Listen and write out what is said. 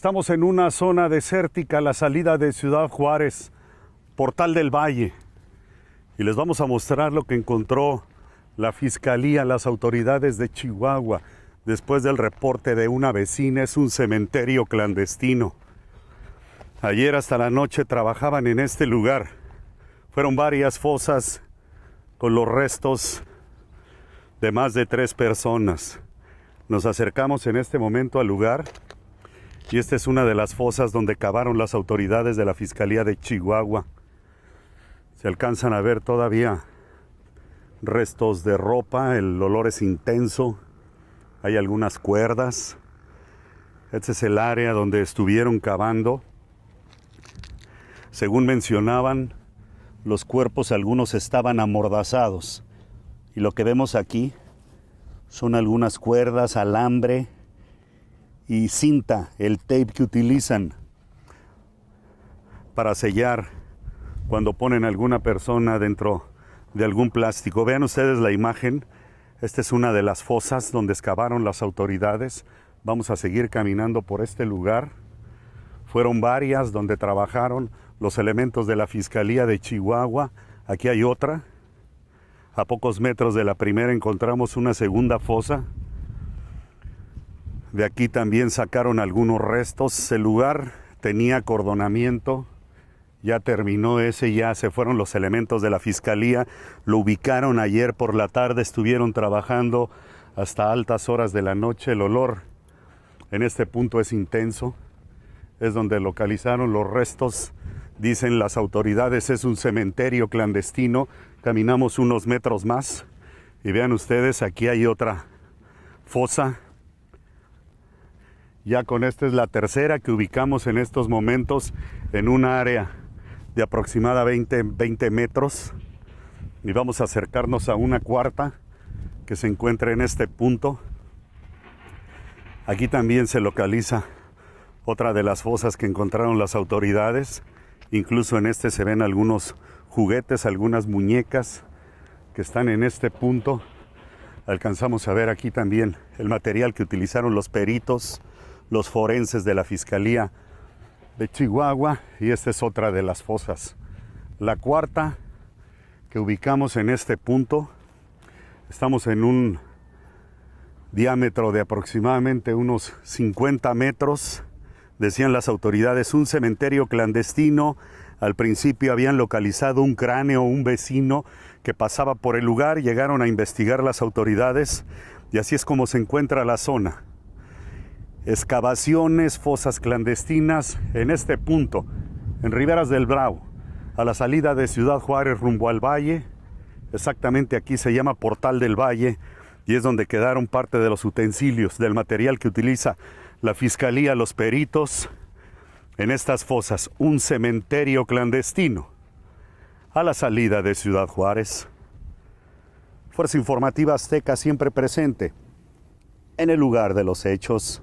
Estamos en una zona desértica la salida de Ciudad Juárez, Portal del Valle. Y les vamos a mostrar lo que encontró la fiscalía, las autoridades de Chihuahua, después del reporte de una vecina. Es un cementerio clandestino. Ayer hasta la noche trabajaban en este lugar. Fueron varias fosas con los restos de más de tres personas. Nos acercamos en este momento al lugar y esta es una de las fosas donde cavaron las autoridades de la Fiscalía de Chihuahua. Se alcanzan a ver todavía restos de ropa, el olor es intenso, hay algunas cuerdas. Este es el área donde estuvieron cavando. Según mencionaban, los cuerpos algunos estaban amordazados. Y lo que vemos aquí son algunas cuerdas, alambre, y cinta, el tape que utilizan para sellar cuando ponen alguna persona dentro de algún plástico. Vean ustedes la imagen. Esta es una de las fosas donde excavaron las autoridades. Vamos a seguir caminando por este lugar. Fueron varias donde trabajaron los elementos de la Fiscalía de Chihuahua. Aquí hay otra. A pocos metros de la primera encontramos una segunda fosa. De aquí también sacaron algunos restos. El lugar tenía cordonamiento. Ya terminó ese, ya se fueron los elementos de la fiscalía. Lo ubicaron ayer por la tarde, estuvieron trabajando hasta altas horas de la noche. El olor en este punto es intenso. Es donde localizaron los restos. Dicen las autoridades, es un cementerio clandestino. Caminamos unos metros más y vean ustedes, aquí hay otra fosa ya con esta es la tercera que ubicamos en estos momentos en un área de aproximadamente 20 metros. Y vamos a acercarnos a una cuarta que se encuentra en este punto. Aquí también se localiza otra de las fosas que encontraron las autoridades. Incluso en este se ven algunos juguetes, algunas muñecas que están en este punto. Alcanzamos a ver aquí también el material que utilizaron los peritos los forenses de la Fiscalía de Chihuahua y esta es otra de las fosas. La cuarta que ubicamos en este punto, estamos en un diámetro de aproximadamente unos 50 metros, decían las autoridades, un cementerio clandestino. Al principio habían localizado un cráneo, un vecino que pasaba por el lugar, llegaron a investigar las autoridades y así es como se encuentra la zona excavaciones, fosas clandestinas en este punto, en Riberas del Bravo, a la salida de Ciudad Juárez rumbo al valle. Exactamente aquí se llama Portal del Valle y es donde quedaron parte de los utensilios, del material que utiliza la fiscalía, los peritos en estas fosas, un cementerio clandestino a la salida de Ciudad Juárez. Fuerza Informativa Azteca siempre presente en el lugar de los hechos.